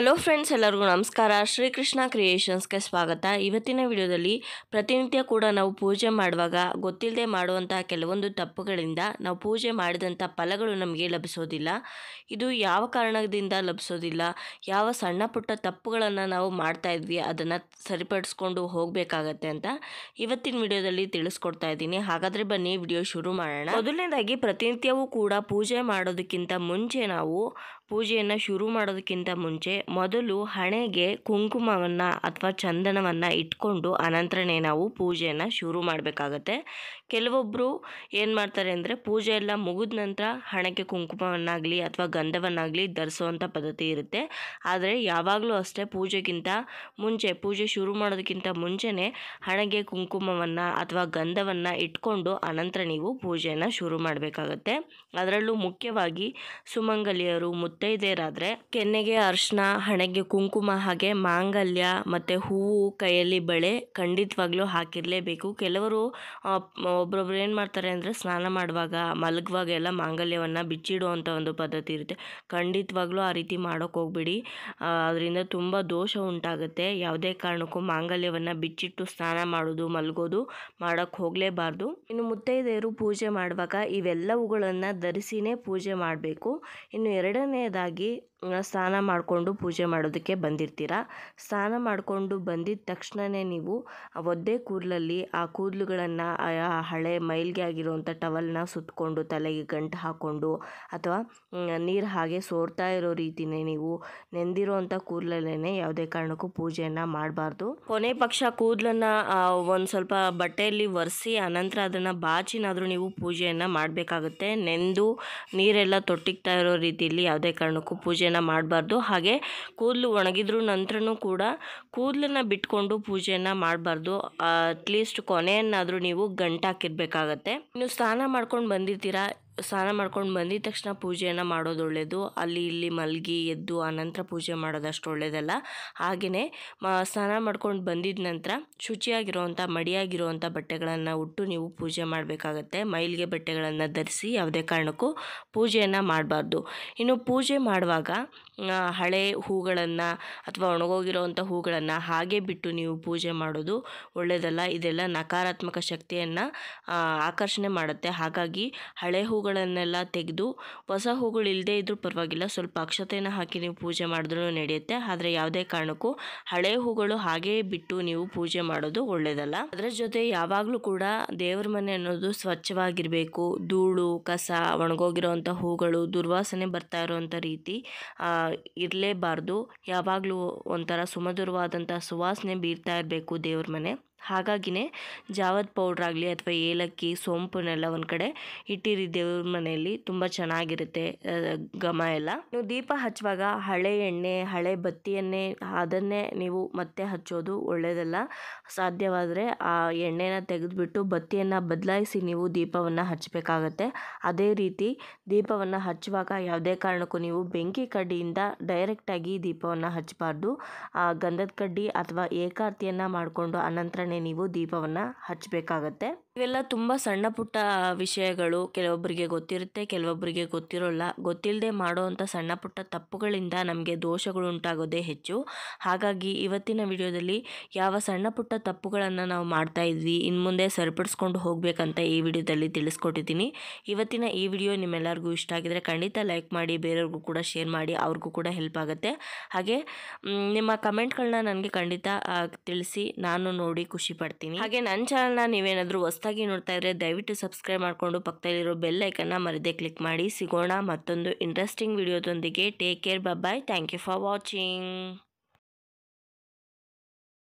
hello friends ಎಲ್ಲರಿಗೂ ನಮಸ್ಕಾರ ಶ್ರೀಕೃಷ್ಣ ಕ್ರಿಯೇಷನ್ಸ್ಗೆ ಸ್ವಾಗತ ಇವತ್ತಿನ ವಿಡಿಯೋದಲ್ಲಿ ಪ್ರತಿನಿತ್ಯ ಕೂಡ ನಾವು ಪೂಜೆ ಮಾಡುವಾಗ ಗೊತ್ತಿಲ್ಲದೆ ಮಾಡುವಂಥ ಕೆಲವೊಂದು ತಪ್ಪುಗಳಿಂದ ನಾವು ಪೂಜೆ ಮಾಡಿದಂಥ ಫಲಗಳು ನಮಗೆ ಲಭಿಸೋದಿಲ್ಲ ಇದು ಯಾವ ಕಾರಣದಿಂದ ಲಭಿಸೋದಿಲ್ಲ ಯಾವ ಸಣ್ಣ ಪುಟ್ಟ ತಪ್ಪುಗಳನ್ನು ನಾವು ಮಾಡ್ತಾ ಇದ್ವಿ ಅದನ್ನು ಸರಿಪಡಿಸ್ಕೊಂಡು ಹೋಗಬೇಕಾಗತ್ತೆ ಅಂತ ಇವತ್ತಿನ ವಿಡಿಯೋದಲ್ಲಿ ತಿಳಿಸ್ಕೊಡ್ತಾ ಇದ್ದೀನಿ ಹಾಗಾದರೆ ಬನ್ನಿ ವಿಡಿಯೋ ಶುರು ಮಾಡೋಣ ಮೊದಲನೇದಾಗಿ ಪ್ರತಿನಿತ್ಯವೂ ಕೂಡ ಪೂಜೆ ಮಾಡೋದಕ್ಕಿಂತ ಮುಂಚೆ ನಾವು ಪೂಜೆಯನ್ನು ಶುರು ಮಾಡೋದಕ್ಕಿಂತ ಮುಂಚೆ ಮೊದಲು ಹಣೆಗೆ ಕುಂಕುಮವನ್ನು ಅಥವಾ ಚಂದನವನ್ನು ಇಟ್ಕೊಂಡು ಅನಂತರನೇ ನಾವು ಪೂಜೆಯನ್ನು ಶುರು ಮಾಡಬೇಕಾಗತ್ತೆ ಕೆಲವೊಬ್ಬರು ಏನು ಮಾಡ್ತಾರೆ ಅಂದರೆ ಪೂಜೆ ಎಲ್ಲ ಮುಗಿದ ನಂತರ ಹಣೆಗೆ ಕುಂಕುಮವನ್ನಾಗಲಿ ಅಥವಾ ಗಂಧವನ್ನಾಗಲಿ ಧರಿಸುವಂಥ ಪದ್ಧತಿ ಇರುತ್ತೆ ಆದರೆ ಯಾವಾಗಲೂ ಅಷ್ಟೇ ಪೂಜೆಗಿಂತ ಮುಂಚೆ ಪೂಜೆ ಶುರು ಮಾಡೋದಕ್ಕಿಂತ ಮುಂಚೆನೇ ಹಣೆಗೆ ಕುಂಕುಮವನ್ನು ಅಥವಾ ಗಂಧವನ್ನು ಇಟ್ಕೊಂಡು ಅನಂತರ ನೀವು ಪೂಜೆಯನ್ನು ಶುರು ಮಾಡಬೇಕಾಗತ್ತೆ ಅದರಲ್ಲೂ ಮುಖ್ಯವಾಗಿ ಸುಮಂಗಲಿಯರು ಮುತ್ತೈದೆಯರಾದರೆ ಕೆನ್ನೆಗೆ ಅರ್ಶನ ಹಣೆಗೆ ಕುಂಕುಮ ಹಾಗೆ ಮಾಂಗಲ್ಯ ಮತ್ತು ಹೂವು ಕೈಯಲ್ಲಿ ಬಳೆ ಖಂಡಿತವಾಗ್ಲೂ ಹಾಕಿರಲೇಬೇಕು ಕೆಲವರು ಒಬ್ಬೊಬ್ರು ಏನು ಮಾಡ್ತಾರೆ ಅಂದರೆ ಸ್ನಾನ ಮಾಡುವಾಗ ಮಲಗುವಾಗ ಎಲ್ಲ ಮಾಂಗಲ್ಯವನ್ನು ಬಿಚ್ಚಿಡುವಂಥ ಒಂದು ಪದ್ಧತಿ ಇರುತ್ತೆ ಖಂಡಿತವಾಗ್ಲೂ ಆ ರೀತಿ ಮಾಡೋಕೆ ಹೋಗ್ಬಿಡಿ ಅದರಿಂದ ತುಂಬ ದೋಷ ಉಂಟಾಗುತ್ತೆ ಯಾವುದೇ ಕಾರಣಕ್ಕೂ ಮಾಂಗಲ್ಯವನ್ನು ಬಿಚ್ಚಿಟ್ಟು ಸ್ನಾನ ಮಾಡೋದು ಮಲಗೋದು ಮಾಡೋಕ್ಕೆ ಹೋಗಲೇಬಾರ್ದು ಇನ್ನು ಮುತ್ತೈದೆಯರು ಪೂಜೆ ಮಾಡುವಾಗ ಇವೆಲ್ಲವುಗಳನ್ನು ಧರಿಸಿನೇ ಪೂಜೆ ಮಾಡಬೇಕು ಇನ್ನು ಎರಡನೆಯದಾಗಿ ಸ್ನಾನ ಮಾಡಿಕೊಂಡು ಪೂಜೆ ಪೂಜೆ ಮಾಡೋದಕ್ಕೆ ಬಂದಿರ್ತೀರ ಸ್ನಾನ ಮಾಡಿಕೊಂಡು ಬಂದಿದ್ದ ತಕ್ಷಣವೇ ನೀವು ಒದ್ದೆ ಕೂದಲಲ್ಲಿ ಆ ಕೂದಲುಗಳನ್ನು ಆ ಹಳೆ ಮೈಲ್ಗೆ ಆಗಿರುವಂಥ ಟವಲ್ನ ಸುತ್ತಕೊಂಡು ತಲೆಗೆ ಗಂಟು ಹಾಕ್ಕೊಂಡು ಅಥವಾ ನೀರು ಹಾಗೆ ಸೋರ್ತಾ ಇರೋ ರೀತಿಯೇ ನೀವು ನೆಂದಿರೋ ಅಂಥ ಕೂದಲಲ್ಲೇ ಯಾವುದೇ ಕಾರಣಕ್ಕೂ ಪೂಜೆಯನ್ನು ಮಾಡಬಾರ್ದು ಕೊನೆ ಪಕ್ಷ ಕೂದಲನ್ನು ಒಂದು ಸ್ವಲ್ಪ ಬಟ್ಟೆಯಲ್ಲಿ ಒರೆಸಿ ಅನಂತರ ಅದನ್ನು ಬಾಚಿನಾದರೂ ನೀವು ಪೂಜೆಯನ್ನು ಮಾಡಬೇಕಾಗುತ್ತೆ ನೆಂದು ನೀರೆಲ್ಲ ತೊಟ್ಟಿಗ್ತಾ ಇರೋ ರೀತಿಯಲ್ಲಿ ಯಾವುದೇ ಕಾರಣಕ್ಕೂ ಪೂಜೆಯನ್ನು ಮಾಡಬಾರ್ದು ಹಾಗೆ ಕೂದಲು ಒಣಗಿದ್ರು ನಂತರನೂ ಕೂಡ ಕೂದಲನ್ನ ಬಿಟ್ಕೊಂಡು ಪೂಜೆಯನ್ನ ಮಾಡಬಾರ್ದು ಅಟ್ಲೀಸ್ಟ್ ಕೊನೆಯನ್ನಾದರೂ ನೀವು ಗಂಟಾಕಿರ್ಬೇಕಾಗತ್ತೆ ನೀವು ಸ್ನಾನ ಮಾಡ್ಕೊಂಡು ಬಂದಿರ್ತೀರಾ ಸ್ನಾನ ಮಾಡ್ಕೊಂಡು ಬಂದಿದ ತಕ್ಷಣ ಪೂಜೆಯನ್ನು ಮಾಡೋದು ಒಳ್ಳೆಯದು ಅಲ್ಲಿ ಇಲ್ಲಿ ಮಲಗಿ ಎದ್ದು ಆನಂತರ ಪೂಜೆ ಮಾಡೋದಷ್ಟು ಒಳ್ಳೆಯದಲ್ಲ ಹಾಗೆಯೇ ಮ ಸ್ನಾನ ಮಾಡ್ಕೊಂಡು ಬಂದಿದ ನಂತರ ಶುಚಿಯಾಗಿರುವಂಥ ಮಡಿಯಾಗಿರುವಂಥ ಬಟ್ಟೆಗಳನ್ನು ಉಟ್ಟು ನೀವು ಪೂಜೆ ಮಾಡಬೇಕಾಗತ್ತೆ ಮೈಲಿಗೆ ಬಟ್ಟೆಗಳನ್ನು ಧರಿಸಿ ಯಾವುದೇ ಕಾರಣಕ್ಕೂ ಪೂಜೆಯನ್ನು ಮಾಡಬಾರ್ದು ಇನ್ನು ಪೂಜೆ ಮಾಡುವಾಗ ಹಳೆ ಹೂಗಳನ್ನು ಅಥವಾ ಒಣಗೋಗಿರೋವಂಥ ಹೂಗಳನ್ನು ಹಾಗೆ ಬಿಟ್ಟು ನೀವು ಪೂಜೆ ಮಾಡೋದು ಒಳ್ಳೆಯದಲ್ಲ ಇದೆಲ್ಲ ನಕಾರಾತ್ಮಕ ಶಕ್ತಿಯನ್ನು ಆಕರ್ಷಣೆ ಮಾಡುತ್ತೆ ಹಾಗಾಗಿ ಹಳೆ ಹೂ ಹೂಗಳನ್ನೆಲ್ಲ ತೆಗೆದು ಹೊಸ ಹೂಗಳು ಇಲ್ಲದೆ ಇದ್ರೂ ಪರವಾಗಿಲ್ಲ ಸ್ವಲ್ಪ ಅಕ್ಷತೆಯನ್ನು ಹಾಕಿ ನೀವು ಪೂಜೆ ಮಾಡಿದ್ರೂ ನಡೆಯುತ್ತೆ ಆದರೆ ಯಾವುದೇ ಕಾರಣಕ್ಕೂ ಹಳೆ ಹೂಗಳು ಹಾಗೇ ಬಿಟ್ಟು ನೀವು ಪೂಜೆ ಮಾಡೋದು ಒಳ್ಳೆಯದಲ್ಲ ಅದರ ಜೊತೆ ಯಾವಾಗಲೂ ಕೂಡ ದೇವ್ರ ಮನೆ ಅನ್ನೋದು ಸ್ವಚ್ಛವಾಗಿರಬೇಕು ಧೂಳು ಕಸ ಒಣಗೋಗಿರೋವಂಥ ಹೂಗಳು ದುರ್ವಾಸನೆ ಬರ್ತಾ ಇರೋವಂಥ ರೀತಿ ಇರಲೇಬಾರ್ದು ಯಾವಾಗಲೂ ಒಂಥರ ಸುಮಧುರವಾದಂಥ ಸುವಾಸನೆ ಬೀರ್ತಾ ಇರಬೇಕು ದೇವ್ರ ಮನೆ ಹಾಗಾಗಿನೇ ಜಾವದ್ ಆಗಲಿ ಅಥವಾ ಏಲಕ್ಕಿ ಸೋಂಪುನೆಲ್ಲ ಒಂದು ಕಡೆ ಇಟ್ಟಿರಿ ಮನೆಯಲ್ಲಿ ತುಂಬ ಚೆನ್ನಾಗಿರುತ್ತೆ ಘಮ ಎಲ್ಲ ನೀವು ದೀಪ ಹಚ್ಚುವಾಗ ಹಳೆ ಎಣ್ಣೆ ಹಳೆ ಬತ್ತಿಯನ್ನೇ ಅದನ್ನೇ ನೀವು ಮತ್ತೆ ಹಚ್ಚೋದು ಒಳ್ಳೆಯದಲ್ಲ ಸಾಧ್ಯವಾದರೆ ಆ ಎಣ್ಣೆನ ತೆಗೆದುಬಿಟ್ಟು ಬತ್ತಿಯನ್ನು ಬದಲಾಯಿಸಿ ನೀವು ದೀಪವನ್ನು ಹಚ್ಚಬೇಕಾಗತ್ತೆ ಅದೇ ರೀತಿ ದೀಪವನ್ನು ಹಚ್ಚುವಾಗ ಯಾವುದೇ ಕಾರಣಕ್ಕೂ ನೀವು ಬೆಂಕಿ ಕಡ್ಡಿಯಿಂದ ಡೈರೆಕ್ಟಾಗಿ ದೀಪವನ್ನು ಹಚ್ಚಬಾರ್ದು ಗಂಧದ ಕಡ್ಡಿ ಅಥವಾ ಏಕಾರ್ತಿಯನ್ನು ಮಾಡಿಕೊಂಡು ಅನಂತರ ನೀವು ದೀಪವನ್ನು ಹಚ್ಚಬೇಕಾಗತ್ತೆ ಇವೆಲ್ಲ ತುಂಬ ಸಣ್ಣ ಪುಟ್ಟ ವಿಷಯಗಳು ಕೆಲವೊಬ್ಬರಿಗೆ ಗೊತ್ತಿರುತ್ತೆ ಕೆಲವೊಬ್ಬರಿಗೆ ಗೊತ್ತಿರೋಲ್ಲ ಗೊತ್ತಿಲ್ಲದೆ ಮಾಡುವಂಥ ಸಣ್ಣ ಪುಟ್ಟ ತಪ್ಪುಗಳಿಂದ ನಮಗೆ ದೋಷಗಳು ಉಂಟಾಗೋದೇ ಹೆಚ್ಚು ಹಾಗಾಗಿ ಇವತ್ತಿನ ವಿಡಿಯೋದಲ್ಲಿ ಯಾವ ಸಣ್ಣ ಪುಟ್ಟ ತಪ್ಪುಗಳನ್ನು ನಾವು ಮಾಡ್ತಾ ಇದ್ವಿ ಇನ್ನು ಮುಂದೆ ಸರಿಪಡಿಸ್ಕೊಂಡು ಹೋಗಬೇಕಂತ ಈ ವಿಡಿಯೋದಲ್ಲಿ ತಿಳಿಸ್ಕೊಟ್ಟಿದ್ದೀನಿ ಇವತ್ತಿನ ಈ ವಿಡಿಯೋ ನಿಮ್ಮೆಲ್ಲರಿಗೂ ಇಷ್ಟ ಆಗಿದರೆ ಖಂಡಿತ ಲೈಕ್ ಮಾಡಿ ಬೇರೆಯವ್ರಿಗೂ ಕೂಡ ಶೇರ್ ಮಾಡಿ ಅವ್ರಿಗೂ ಕೂಡ ಹೆಲ್ಪ್ ಆಗುತ್ತೆ ಹಾಗೆ ನಿಮ್ಮ ಕಮೆಂಟ್ಗಳನ್ನ ನನಗೆ ಖಂಡಿತ ತಿಳಿಸಿ ನಾನು ನೋಡಿ ಖುಷಿ ಪಡ್ತೀನಿ ಹಾಗೆ ನನ್ನ ಚಾನಲ್ನ ನೀವೇನಾದರೂ ಹೊಸ್ತಾಗಿ ಹೊಸದಾಗಿ ನೋಡ್ತಾ ಇದ್ದರೆ ದಯವಿಟ್ಟು ಸಬ್ಸ್ಕ್ರೈಬ್ ಮಾಡಿಕೊಂಡು ಪಕ್ಕದಲ್ಲಿರೋ ಬೆಲ್ ಐಕನ್ನ ಮರದೇ ಕ್ಲಿಕ್ ಮಾಡಿ ಸಿಗೋಣ ಮತ್ತೊಂದು ಇಂಟ್ರೆಸ್ಟಿಂಗ್ ವಿಡಿಯೋದೊಂದಿಗೆ take care bye thank you for watching